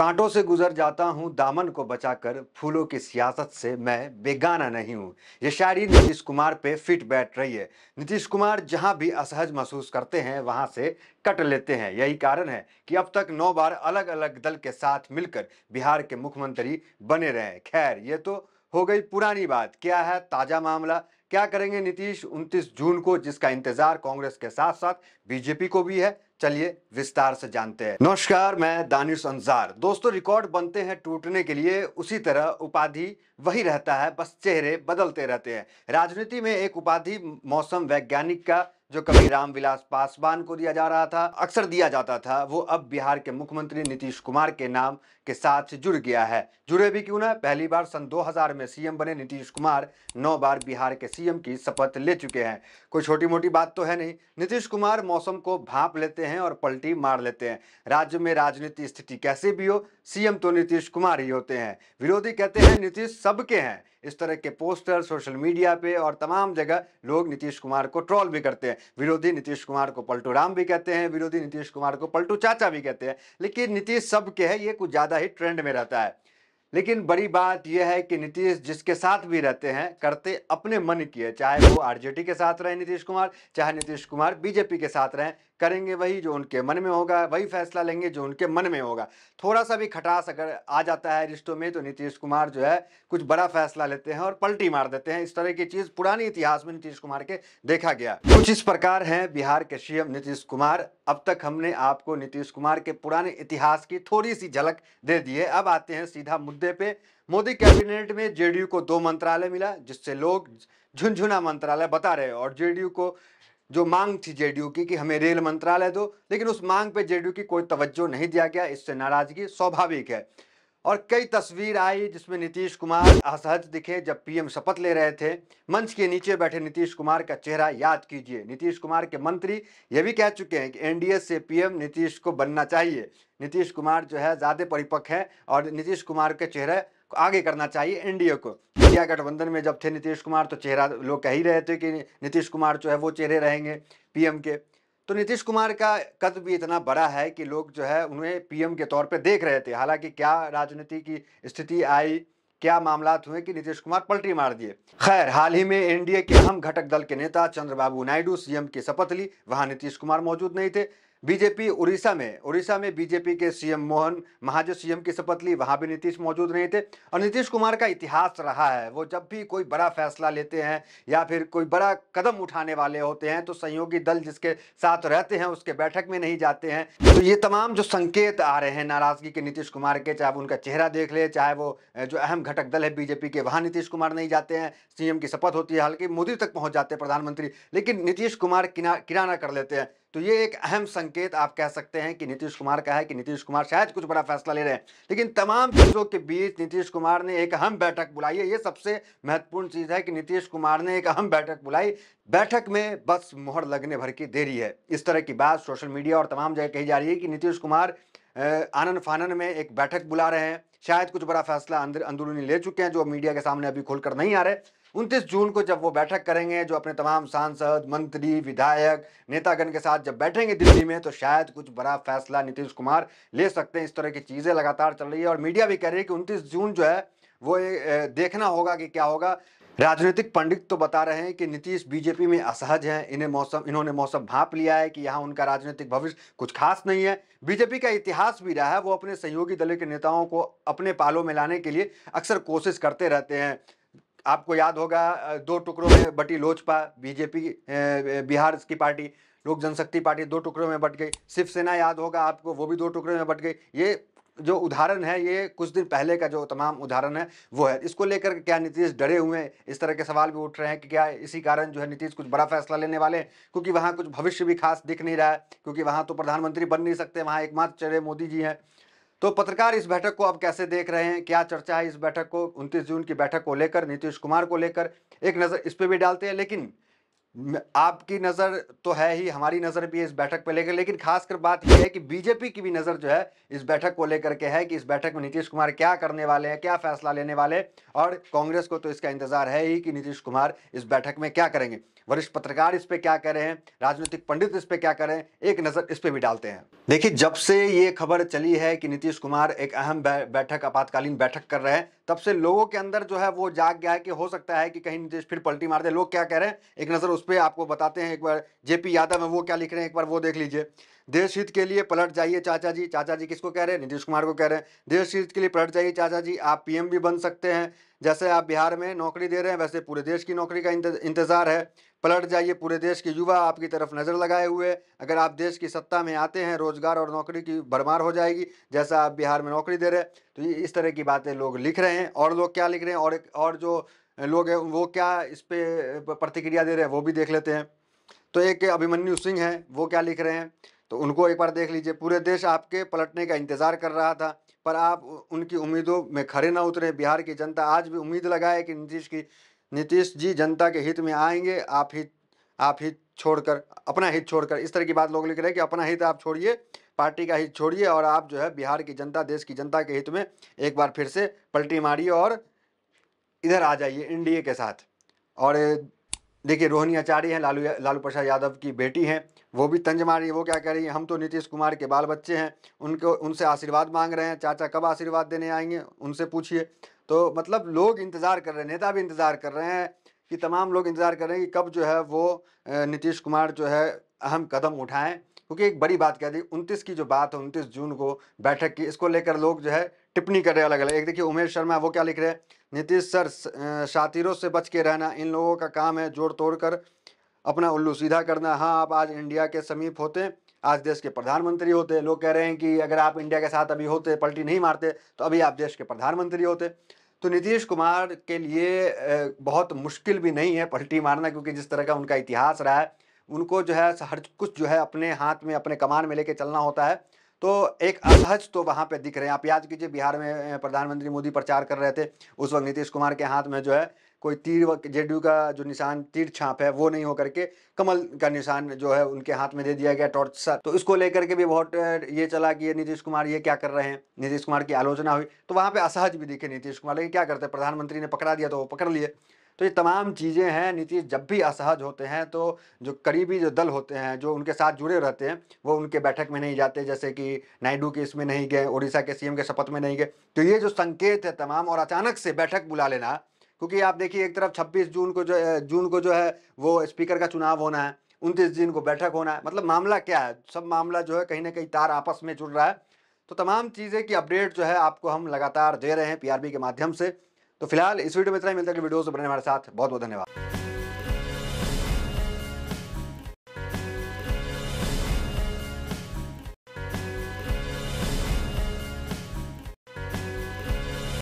कांटों से गुजर जाता हूँ दामन को बचाकर फूलों की सियासत से मैं बेगाना नहीं हूँ ये शायरी नीतीश कुमार पे फिट बैठ रही है नीतीश कुमार जहाँ भी असहज महसूस करते हैं वहाँ से कट लेते हैं यही कारण है कि अब तक नौ बार अलग अलग दल के साथ मिलकर बिहार के मुख्यमंत्री बने रहे खैर ये तो हो गई पुरानी बात क्या है ताज़ा मामला क्या करेंगे नीतीश 29 जून को जिसका इंतज़ार कांग्रेस के साथ साथ बीजेपी को भी है चलिए विस्तार से जानते हैं नमस्कार मैं दानिश अंसार दोस्तों रिकॉर्ड बनते हैं टूटने के लिए उसी तरह उपाधि वही रहता है बस चेहरे बदलते रहते हैं राजनीति में एक उपाधि मौसम वैज्ञानिक का जो कभी रामविलास पासवान को दिया जा रहा था अक्सर दिया जाता था वो अब बिहार के मुख्यमंत्री नीतीश कुमार के नाम के साथ जुड़ गया है जुड़े भी क्यों ना पहली बार सन 2000 में सीएम बने नीतीश कुमार नौ बार बिहार के सीएम की शपथ ले चुके हैं कोई छोटी मोटी बात तो है नहीं नीतीश कुमार मौसम को भाप लेते हैं और पलटी मार लेते हैं राज्य में राजनीति स्थिति कैसे भी हो सीएम तो नीतीश कुमार ही होते हैं विरोधी कहते हैं नीतीश सबके हैं इस तरह के पोस्टर सोशल मीडिया पे और तमाम जगह लोग नीतीश कुमार को ट्रोल भी करते हैं विरोधी नीतीश कुमार को पलटू राम भी कहते हैं विरोधी नीतीश कुमार को पलटू चाचा भी कहते हैं लेकिन नीतीश सब के है ये कुछ ज़्यादा ही ट्रेंड में रहता है लेकिन बड़ी बात यह है कि नीतीश जिसके साथ भी रहते हैं करते अपने मन की है चाहे वो आरजेडी के साथ रहे नीतीश कुमार चाहे नीतीश कुमार बीजेपी के साथ रहें करेंगे वही जो उनके मन में होगा वही फैसला लेंगे जो उनके मन में होगा थोड़ा सा भी खटास अगर आ जाता है रिश्तों में तो नीतीश कुमार जो है कुछ बड़ा फैसला लेते हैं और पलटी मार देते हैं इस तरह की चीज़ पुरानी इतिहास में नीतीश कुमार के देखा गया कुछ इस प्रकार है बिहार के सीएम नीतीश कुमार अब तक हमने आपको नीतीश कुमार के पुराने इतिहास की थोड़ी सी झलक दे दी है अब आते हैं सीधा मुद्दे पे मोदी कैबिनेट में जेडीयू को दो मंत्रालय मिला जिससे लोग झुनझुना मंत्रालय बता रहे हैं और जेडीयू को जो मांग थी जेडीयू की कि हमें रेल मंत्रालय दो लेकिन उस मांग पे जेडीयू की कोई तवज्जो नहीं दिया गया इससे नाराजगी स्वाभाविक है और कई तस्वीर आई जिसमें नीतीश कुमार असहज दिखे जब पीएम शपथ ले रहे थे मंच के नीचे बैठे नीतीश कुमार का चेहरा याद कीजिए नीतीश कुमार के मंत्री ये भी कह चुके हैं कि एनडीए से पीएम नीतीश को बनना चाहिए नीतीश कुमार जो है ज़्यादा परिपक्व है और नीतीश कुमार के चेहरे आगे करना चाहिए एनडीए को इंडिया गठबंधन में जब थे नीतीश कुमार तो चेहरा लोग कह ही रहे थे कि नीतीश कुमार जो है वो चेहरे रहेंगे पीएम के तो नीतीश कुमार का कद भी इतना बड़ा है कि लोग जो है उन्हें पीएम के तौर पे देख रहे थे हालांकि क्या राजनीति की स्थिति आई क्या मामला हुए कि नीतीश कुमार पलटी मार दिए खैर हाल ही में एनडीए के अहम घटक दल के नेता चंद्रबाबू नायडू सीएम की शपथ ली वहां नीतीश कुमार मौजूद नहीं थे बीजेपी उड़ीसा में उड़ीसा में बीजेपी के सीएम मोहन महाजो सीएम की शपथ ली वहाँ भी नीतीश मौजूद नहीं थे और नीतीश कुमार का इतिहास रहा है वो जब भी कोई बड़ा फैसला लेते हैं या फिर कोई बड़ा कदम उठाने वाले होते हैं तो सहयोगी दल जिसके साथ रहते हैं उसके बैठक में नहीं जाते हैं तो ये तमाम जो संकेत आ रहे हैं नाराजगी के नीतीश कुमार के चाहे उनका चेहरा देख ले चाहे वो जो अहम घटक दल है बीजेपी के वहाँ नीतीश कुमार नहीं जाते हैं सीएम की शपथ होती है हालांकि मोदी तक पहुँच जाते हैं प्रधानमंत्री लेकिन नीतीश कुमार किना किराना कर लेते हैं तो ये एक अहम संकेत आप कह सकते हैं कि नीतीश कुमार का है कि नीतीश कुमार शायद कुछ बड़ा फैसला ले रहे हैं लेकिन तमाम चीज़ों के बीच नीतीश कुमार ने एक अहम बैठक बुलाई है ये सबसे महत्वपूर्ण चीज़ है कि नीतीश कुमार ने एक अहम बैठक बुलाई बैठक में बस मोहर लगने भर की देरी है इस तरह की बात सोशल मीडिया और तमाम जगह कही जा रही है कि नीतीश कुमार आनंद फानन में एक बैठक बुला रहे हैं शायद कुछ बड़ा फैसला अंदर अंदरूनी ले चुके हैं जो मीडिया के सामने अभी खोलकर नहीं आ रहे उनतीस जून को जब वो बैठक करेंगे जो अपने तमाम सांसद मंत्री विधायक नेतागण के साथ जब बैठेंगे दिल्ली में तो शायद कुछ बड़ा फैसला नीतीश कुमार ले सकते हैं इस तरह की चीज़ें लगातार चल रही है और मीडिया भी कह रही है कि उनतीस जून जो है वो देखना होगा कि क्या होगा राजनीतिक पंडित तो बता रहे हैं कि नीतीश बीजेपी में असहज हैं इन्हें मौसम इन्होंने मौसम भाप लिया है कि यहाँ उनका राजनीतिक भविष्य कुछ खास नहीं है बीजेपी का इतिहास भी रहा है वो अपने सहयोगी दलों के नेताओं को अपने पालों में लाने के लिए अक्सर कोशिश करते रहते हैं आपको याद होगा दो टुकड़ों में बटी लोजपा बीजेपी बिहार की पार्टी लोक जनशक्ति पार्टी दो टुकड़ों में बट गई शिवसेना याद होगा आपको वो भी दो टुकड़ों में बट गई ये जो उदाहरण है ये कुछ दिन पहले का जो तमाम उदाहरण है वो है इसको लेकर क्या नीतीश डरे हुए हैं इस तरह के सवाल भी उठ रहे हैं कि क्या इसी कारण जो है नीतीश कुछ बड़ा फैसला लेने वाले हैं क्योंकि वहाँ कुछ भविष्य भी खास दिख नहीं रहा है क्योंकि वहाँ तो प्रधानमंत्री बन नहीं सकते वहाँ एकमात्र चेहरे मोदी जी हैं तो पत्रकार इस बैठक को अब कैसे देख रहे हैं क्या चर्चा है इस बैठक को उनतीस जून की बैठक को लेकर नीतीश कुमार को लेकर एक नज़र इस पर भी डालते हैं लेकिन आपकी नज़र तो है ही हमारी नज़र भी इस बैठक पर लेकर लेकिन खासकर बात यह है कि बीजेपी की भी नज़र जो है इस बैठक को लेकर के है कि इस बैठक में नीतीश कुमार क्या करने वाले हैं क्या फैसला लेने वाले और कांग्रेस को तो इसका इंतज़ार है ही कि नीतीश कुमार इस बैठक में क्या करेंगे वरिष्ठ पत्रकार इस पर क्या करें रहे हैं राजनीतिक पंडित इस पर क्या करें रहे हैं एक नज़र इस पर भी डालते हैं देखिए जब से ये खबर चली है कि नीतीश कुमार एक अहम बैठक आपातकालीन बैठक कर रहे हैं तब से लोगों के अंदर जो है वो जाग गया है कि हो सकता है कि कहीं नीतीश फिर पलटी मार दे लोग क्या कह रहे हैं एक नज़र उस पर आपको बताते हैं एक बार जेपी यादव है वो क्या लिख रहे हैं एक बार वो देख लीजिए देश हित के लिए पलट जाइए चाचा जी चाचा जी किसको कह रहे हैं नीतीश कुमार को कह रहे हैं देश हित के लिए पलट जाइए चाचा जी आप पीएम भी बन सकते हैं जैसे आप बिहार में नौकरी दे रहे हैं वैसे पूरे देश की नौकरी का इंतजार है पलट जाइए पूरे देश के युवा आपकी तरफ नज़र लगाए हुए अगर आप देश की सत्ता में आते हैं रोजगार और नौकरी की भरमार हो जाएगी जैसा आप बिहार में नौकरी दे रहे हैं तो इस तरह की बातें लोग लिख रहे हैं और लोग क्या लिख रहे हैं और और जो लोग हैं वो क्या इस पर प्रतिक्रिया दे रहे हैं वो भी देख लेते हैं तो एक अभिमन्यु सिंह हैं वो क्या लिख रहे हैं तो उनको एक बार देख लीजिए पूरे देश आपके पलटने का इंतज़ार कर रहा था पर आप उनकी उम्मीदों में खड़े ना उतरे बिहार की जनता आज भी उम्मीद लगाए कि नीतीश की नीतीश जी जनता के हित में आएंगे आप हित आप हित छोड़कर अपना हित छोड़कर इस तरह की बात लोग लिख रहे हैं कि अपना हित आप छोड़िए पार्टी का हित छोड़िए और आप जो है बिहार की जनता देश की जनता के हित में एक बार फिर से पलटी मारिए और इधर आ जाइए एनडीए के साथ और देखिए रोहिणी आचार्य हैं लालू लालू प्रसाद यादव की बेटी हैं वो भी तंज मार रही है वो क्या कह रही है हम तो नीतीश कुमार के बाल बच्चे हैं उनको उनसे आशीर्वाद मांग रहे हैं चाचा कब आशीर्वाद देने आएंगे उनसे पूछिए तो मतलब लोग इंतज़ार कर रहे हैं नेता भी इंतज़ार कर रहे हैं कि तमाम लोग इंतज़ार कर रहे हैं कि कब जो है वो नीतीश कुमार जो है अहम कदम उठाएँ क्योंकि एक बड़ी बात कह दी उनतीस की जो बात है उनतीस जून को बैठक की इसको लेकर लोग जो है टिप्पणी कर रहे हैं अलग अलग एक देखिए उमेश शर्मा वो क्या लिख रहे हैं नीतीश सर शातिरों से बच के रहना इन लोगों का काम है जोड़ तोड़ कर अपना उल्लू सीधा करना हाँ आप आज इंडिया के समीप होते आज देश के प्रधानमंत्री होते लोग कह रहे हैं कि अगर आप इंडिया के साथ अभी होते पलटी नहीं मारते तो अभी आप देश के प्रधानमंत्री होते तो नीतीश कुमार के लिए बहुत मुश्किल भी नहीं है पलटी मारना क्योंकि जिस तरह का उनका इतिहास रहा है उनको जो है हर कुछ जो है अपने हाथ में अपने कमान में लेके चलना होता है तो एक अलहज तो वहाँ पे दिख रहे हैं आप याद कीजिए बिहार में प्रधानमंत्री मोदी प्रचार कर रहे थे उस वक्त नीतीश कुमार के हाथ में जो है कोई तीर जेडीयू का जो निशान तीर छाप है वो नहीं होकर के कमल का निशान जो है उनके हाथ में दे दिया गया टॉर्च सर तो इसको लेकर के भी बहुत ये चला कि ये नीतीश कुमार ये क्या कर रहे हैं नीतीश कुमार की आलोचना हुई तो वहाँ पे असहज भी दिखे नीतीश कुमार लेकिन क्या करते प्रधानमंत्री ने पकड़ा दिया तो वो पकड़ लिए तो ये तमाम चीज़ें हैं नीतीश जब भी असहज होते हैं तो जो करीबी जो दल होते हैं जो उनके साथ जुड़े रहते हैं वो उनके बैठक में नहीं जाते जैसे कि नायडू के इसमें नहीं गए उड़ीसा के सीएम के शपथ में नहीं गए तो ये जो संकेत है तमाम और अचानक से बैठक बुला लेना क्योंकि आप देखिए एक तरफ छब्बीस जून को जो जून को जो है वो स्पीकर का चुनाव होना है उनतीस जून को बैठक होना है मतलब मामला क्या है सब मामला जो है कहीं ना कहीं तार आपस में जुड़ रहा है तो तमाम चीज़ें की अपडेट जो है आपको हम लगातार दे रहे हैं पीआरबी के माध्यम से तो फिलहाल इस वीडियो में इतना ही मिलता है कि बनाने हमारे साथ बहुत बहुत धन्यवाद